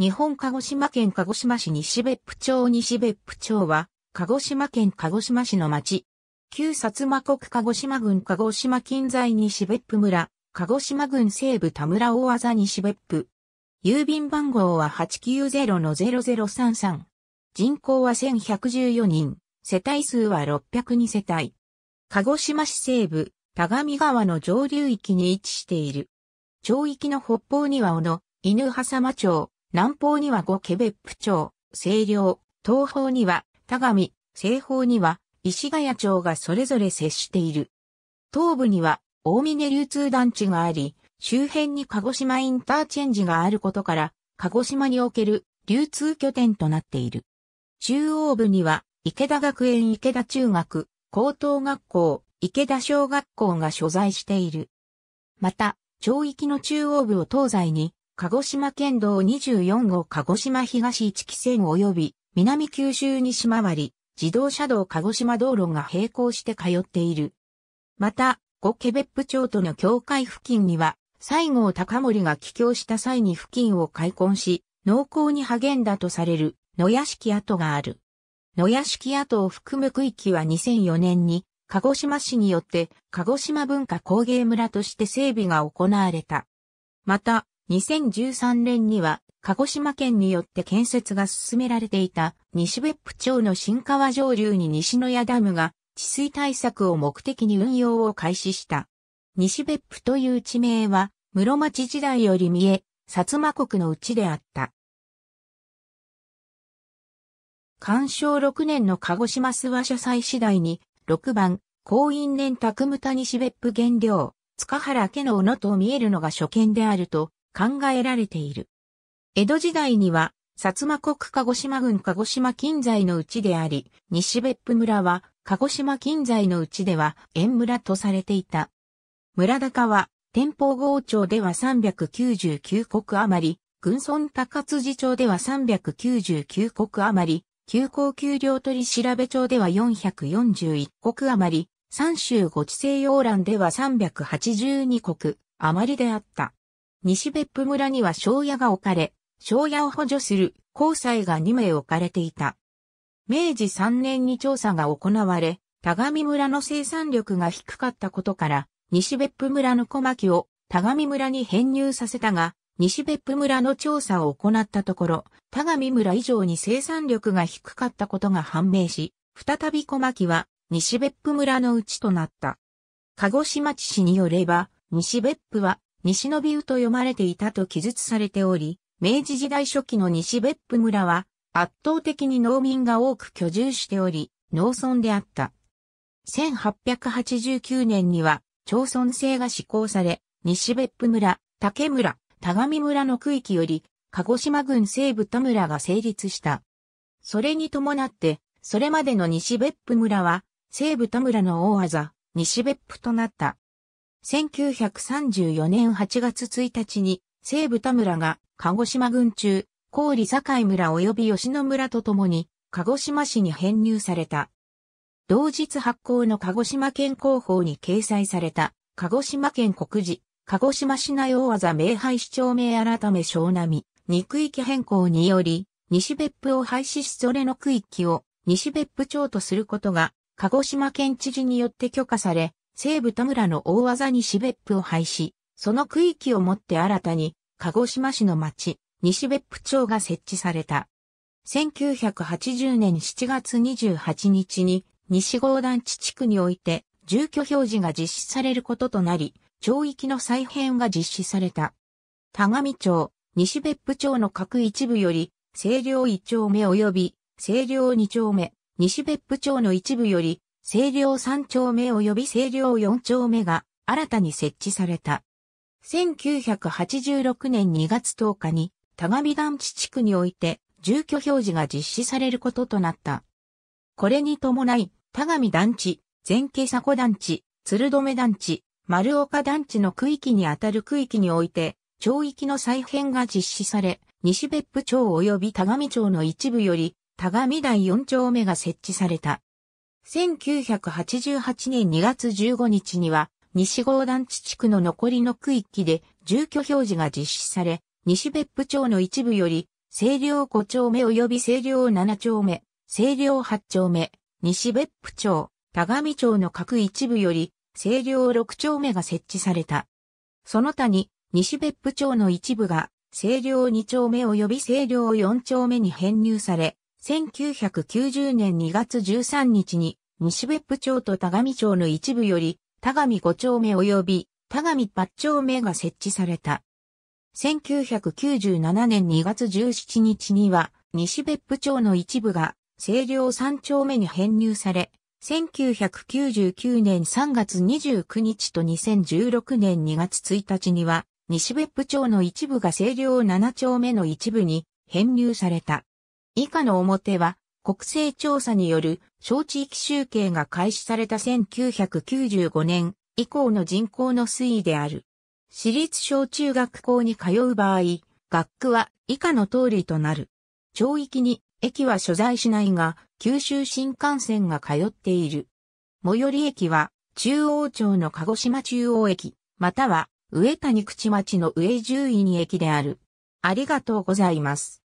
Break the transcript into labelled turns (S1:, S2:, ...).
S1: 日本鹿児島県鹿児島市西別府町西別府町は、鹿児島県鹿児島市の町。旧薩摩国鹿児島郡鹿児島近在西別府村、鹿児島郡西部田村大技西別府。郵便番号は890-0033。人口は1114人、世帯数は602世帯。鹿児島市西部、田上川の上流域に位置している。町域の北方には小野、犬狭間町、南方には五ケベップ町、西陵、東方には田上、西方には石ヶ谷町がそれぞれ接している。東部には大峰流通団地があり、周辺に鹿児島インターチェンジがあることから、鹿児島における流通拠点となっている。中央部には池田学園池田中学、高等学校、池田小学校が所在している。また、町域の中央部を東西に鹿児島県道24号鹿児島東一期線及び南九州西回り、自動車道鹿児島道路が並行して通っている。また、五ケ別府町との境界付近には、西郷隆盛が帰郷した際に付近を開墾し、農耕に励んだとされる野屋敷跡がある。野屋敷跡を含む区域は2004年に、鹿児島市によって、鹿児島文化工芸村として整備が行われた。また、2013年には、鹿児島県によって建設が進められていた西別府町の新川上流に西野屋ダムが治水対策を目的に運用を開始した。西別府という地名は室町時代より見え、薩摩国のうちであった。干渉6年の鹿児島諏訪社祭次第に、6番、高院年卓務田西別府原料、塚原家の斧と見えるのが初見であると、考えられている。江戸時代には、薩摩国鹿児島郡鹿児島近在のうちであり、西別府村は鹿児島近在のうちでは縁村とされていた。村高は、天保郷町では399国余り、軍村高辻町では399国余り、休校給料取調べ町では441国余り、三州ご地西洋欄では382国余りであった。西別府村には庄屋が置かれ、庄屋を補助する交際が2名置かれていた。明治3年に調査が行われ、田上村の生産力が低かったことから、西別府村の小牧を田上村に編入させたが、西別府村の調査を行ったところ、田上村以上に生産力が低かったことが判明し、再び小牧は西別府村のうちとなった。鹿児島知事によれば、西別府は西のビウと読まれていたと記述されており、明治時代初期の西別府村は圧倒的に農民が多く居住しており、農村であった。1889年には町村制が施行され、西別府村、竹村、田上村の区域より、鹿児島郡西部田村が成立した。それに伴って、それまでの西別府村は、西部田村の大技、西別府となった。1934年8月1日に西部田村が鹿児島郡中、郡境村及び吉野村とともに鹿児島市に編入された。同日発行の鹿児島県広報に掲載された鹿児島県国事、鹿児島市内大技名廃市長名改め小波、に区域変更により、西別府を廃止しそれの区域を西別府町とすることが、鹿児島県知事によって許可され、西部田村の大技西別府を廃止、その区域をもって新たに、鹿児島市の町、西別府町が設置された。1980年7月28日に、西郷団地地区において、住居表示が実施されることとなり、町域の再編が実施された。田上町、西別府町の各一部より、西陵1丁目及び、西陵2丁目、西別府町の一部より、清涼三丁目及び清涼四丁目が新たに設置された。1986年2月10日に、田上団地地区において、住居表示が実施されることとなった。これに伴い、田上団地、前家古団地、鶴留団地、丸岡団地の区域にあたる区域において、町域の再編が実施され、西別府町及び田上町の一部より、田上台四丁目が設置された。1988年2月15日には、西郷団地地区の残りの区域で住居表示が実施され、西別府町の一部より、西陵5丁目及び西陵7丁目、西陵8丁目、西別府町、田上町の各一部より、西陵6丁目が設置された。その他に、西別府町の一部が、西陵2丁目及び西陵4丁目に編入され、1990年2月13日に、西別府町と田上町の一部より、田上5丁目及び、田上8丁目が設置された。1997年2月17日には、西別府町の一部が、清涼3丁目に編入され、1999年3月29日と2016年2月1日には、西別府町の一部が清涼7丁目の一部に編入された。以下の表は、国勢調査による小地域集計が開始された1995年以降の人口の推移である。私立小中学校に通う場合、学区は以下の通りとなる。町域に駅は所在しないが、九州新幹線が通っている。最寄り駅は、中央町の鹿児島中央駅、または、上谷口町の上獣院駅である。ありがとうございます。